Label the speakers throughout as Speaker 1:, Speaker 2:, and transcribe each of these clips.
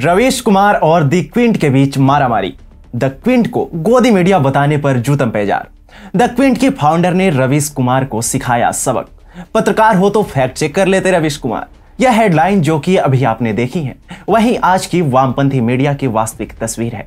Speaker 1: रवीश कुमार और द क्विंट के बीच मारामारी द क्विंट को गोदी मीडिया बताने पर जूतम पेजार द क्विंट के फाउंडर ने रवीश कुमार को सिखाया सबक पत्रकार हो तो फैक्ट चेक कर लेते रवीश कुमार यह हेडलाइन जो कि अभी आपने देखी है वही आज की वामपंथी मीडिया की वास्तविक तस्वीर है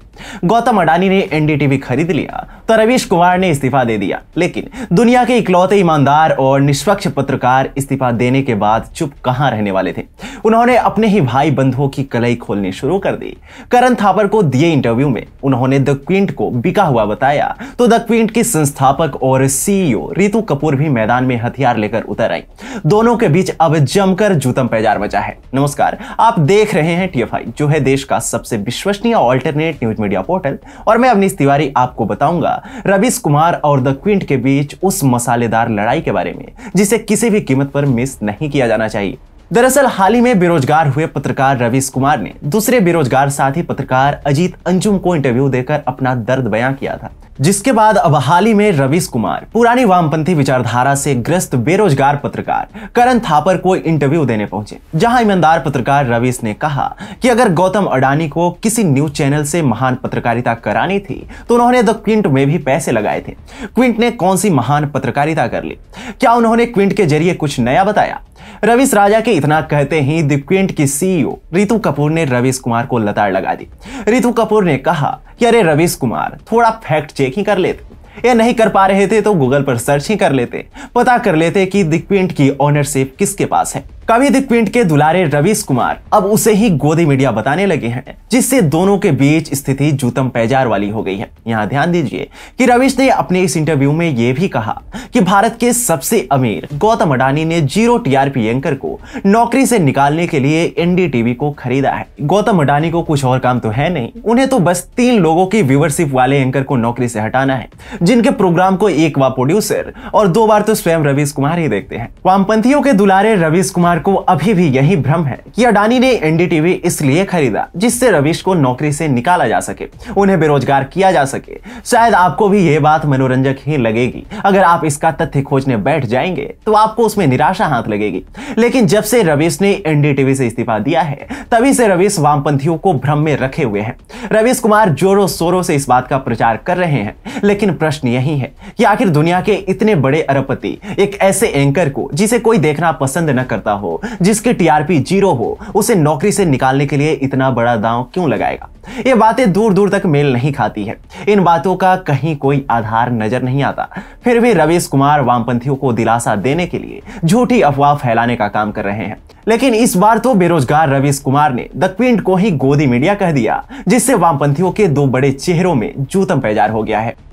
Speaker 1: गौतम अडानी ने एनडीटीवी खरीद लिया तो रवीश कुमार ने इस्तीफा दे दिया लेकिन दुनिया के इकलौते ईमानदार और निष्पक्ष पत्रकार इस्तीफा देने के बाद चुप कहां रहने वाले थे उन्होंने अपने ही भाई बंधुओं की कलई खोलनी शुरू कर दी करण थापर को दिए इंटरव्यू में उन्होंने द क्विंट को बिका हुआ बताया तो द क्विंट के संस्थापक और सीईओ रितु कपूर भी मैदान में हथियार लेकर उतर आई दोनों के बीच अब जमकर जूतम पैजार मचा है नमस्कार आप देख रहे हैं टीएफआई जो है देश का सबसे विश्वसनीय ऑल्टरनेट न्यूज मीडिया पोर्टल और मैं अवनीश तिवारी आपको बताऊंगा रवीश कुमार और द क्विंट के बीच उस मसालेदार लड़ाई के बारे में जिसे किसी भी कीमत पर मिस नहीं किया जाना चाहिए दरअसल हाल ही में बेरोजगार हुए पत्रकार रवीश कुमार ने दूसरे बेरोजगार साथी पत्रकार अजीत अंजुम को इंटरव्यू देकर अपना दर्द बयां किया था जिसके बाद अब हाल ही में रवीश कुमार पुरानी वामपंथी विचारधारा से ग्रस्त बेरोजगार पत्रकार करण थापर को इंटरव्यू देने पहुंचे जहां ईमानदार पत्रकार रवीश ने कहा कि अगर गौतम अडानी को किसी न्यूज चैनल से महान पत्रकारिता करानी थी तो उन्होंने द क्विंट में भी पैसे लगाए थे क्विंट ने कौन सी महान पत्रकारिता कर ली क्या उन्होंने क्विंट के जरिए कुछ नया बताया रविश राजा के इतना कहते ही दिक्विंट की सीईओ रितु e कपूर ने रविश कुमार को लताड़ लगा दी रितु कपूर ने कहा कि अरे रविश कुमार थोड़ा फैक्ट चेक ही कर लेते ये नहीं कर पा रहे थे तो गूगल पर सर्च ही कर लेते पता कर लेते कि दिक्विंट की ओनरशिप किसके पास है कभी पिंड के दुलारे रवीश कुमार अब उसे ही गोदी मीडिया बताने लगे हैं जिससे दोनों के बीच स्थिति जूतम पैजार वाली हो गई है यहाँ ध्यान दीजिए कि रवीश ने अपने इस इंटरव्यू में यह भी कहा कि भारत के सबसे अमीर गौतम अडानी ने जीरो टीआरपी एंकर को नौकरी से निकालने के लिए एनडीटीवी को खरीदा है गौतम अडानी को कुछ और काम तो है नहीं उन्हें तो बस तीन लोगों की व्यूवरशिप वाले एंकर को नौकरी से हटाना है जिनके प्रोग्राम को एक बार प्रोड्यूसर और दो बार तो स्वयं रवीश कुमार ही देखते हैं वामपंथियों के दुलारे रवीश कुमार परिवार को अभी भी यही भ्रम है कि अडानी ने एनडीटीवी इसलिए खरीदा जिससे रवीश को नौकरी से निकाला जा सके उन्हें बेरोजगार किया जा सके शायद आपको भी ये बात मनोरंजक ही लगेगी अगर आप इसका तथ्य खोजने बैठ जाएंगे तो आपको उसमें निराशा हाथ लगेगी लेकिन जब से रविश ने एनडीटीवी से इस्तीफा दिया है तभी से रवीश वामपंथियों को भ्रम में रखे हुए हैं रवीश कुमार जोरों शोरों से इस बात का प्रचार कर रहे हैं लेकिन प्रश्न यही है कि आखिर दुनिया के इतने बड़े अरबपति एक ऐसे एंकर को जिसे कोई देखना पसंद न करता हो हो जिसकी टीआरपी जीरो हो उसे नौकरी से निकालने के लिए इतना बड़ा दांव क्यों लगाएगा ये बातें दूर दूर तक मेल नहीं खाती है इन बातों का कहीं कोई आधार नजर नहीं आता फिर भी रवीश कुमार वामपंथियों को दिलासा देने के लिए झूठी अफवाह फैलाने का काम कर रहे हैं लेकिन इस बार तो बेरोजगार रवीश कुमार ने द क्विंट को ही गोदी मीडिया कह दिया जिससे वामपंथियों के दो बड़े चेहरों में जूतम पैजार हो गया है